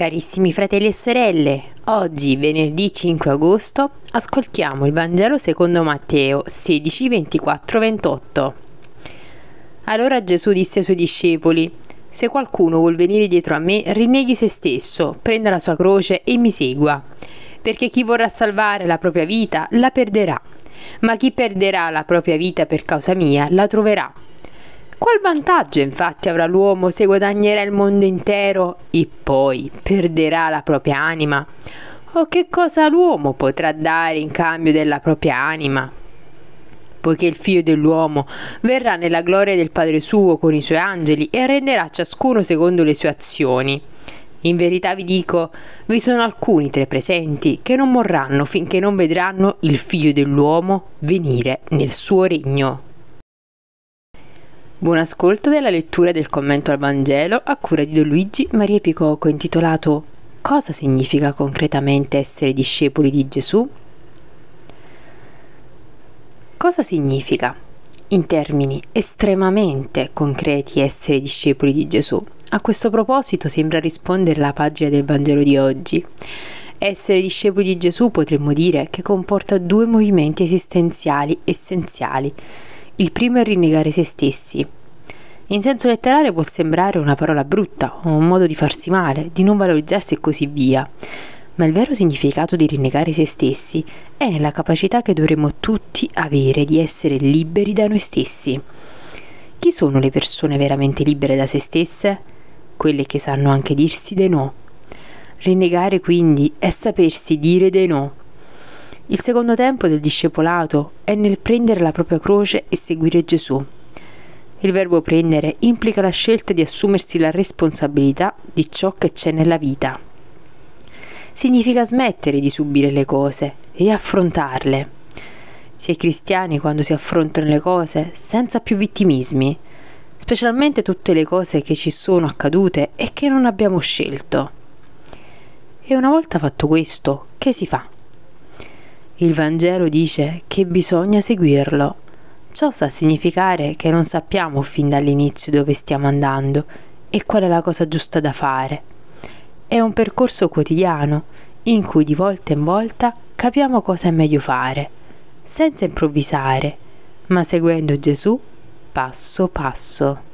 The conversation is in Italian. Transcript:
Carissimi fratelli e sorelle, oggi venerdì 5 agosto ascoltiamo il Vangelo secondo Matteo 16, 24, 28. Allora Gesù disse ai suoi discepoli, se qualcuno vuol venire dietro a me, rinneghi se stesso, prenda la sua croce e mi segua, perché chi vorrà salvare la propria vita la perderà, ma chi perderà la propria vita per causa mia la troverà. Qual vantaggio infatti avrà l'uomo se guadagnerà il mondo intero e poi perderà la propria anima? O che cosa l'uomo potrà dare in cambio della propria anima? poiché il figlio dell'uomo verrà nella gloria del Padre suo con i suoi angeli e renderà ciascuno secondo le sue azioni. In verità vi dico, vi sono alcuni tra i presenti che non morranno finché non vedranno il figlio dell'uomo venire nel suo regno. Buon ascolto della lettura del commento al Vangelo a cura di Don Luigi Maria Picocco intitolato Cosa significa concretamente essere discepoli di Gesù? Cosa significa, in termini estremamente concreti, essere discepoli di Gesù? A questo proposito sembra rispondere la pagina del Vangelo di oggi. Essere discepoli di Gesù potremmo dire che comporta due movimenti esistenziali essenziali il primo è rinnegare se stessi. In senso letterale può sembrare una parola brutta o un modo di farsi male, di non valorizzarsi e così via, ma il vero significato di rinnegare se stessi è nella capacità che dovremmo tutti avere di essere liberi da noi stessi. Chi sono le persone veramente libere da se stesse? Quelle che sanno anche dirsi dei no. Rinnegare quindi è sapersi dire dei no il secondo tempo del discepolato è nel prendere la propria croce e seguire Gesù. Il verbo prendere implica la scelta di assumersi la responsabilità di ciò che c'è nella vita. Significa smettere di subire le cose e affrontarle. Si è cristiani quando si affrontano le cose senza più vittimismi, specialmente tutte le cose che ci sono accadute e che non abbiamo scelto. E una volta fatto questo, che si fa? Il Vangelo dice che bisogna seguirlo. Ciò sta a significare che non sappiamo fin dall'inizio dove stiamo andando e qual è la cosa giusta da fare. È un percorso quotidiano in cui di volta in volta capiamo cosa è meglio fare, senza improvvisare, ma seguendo Gesù passo passo.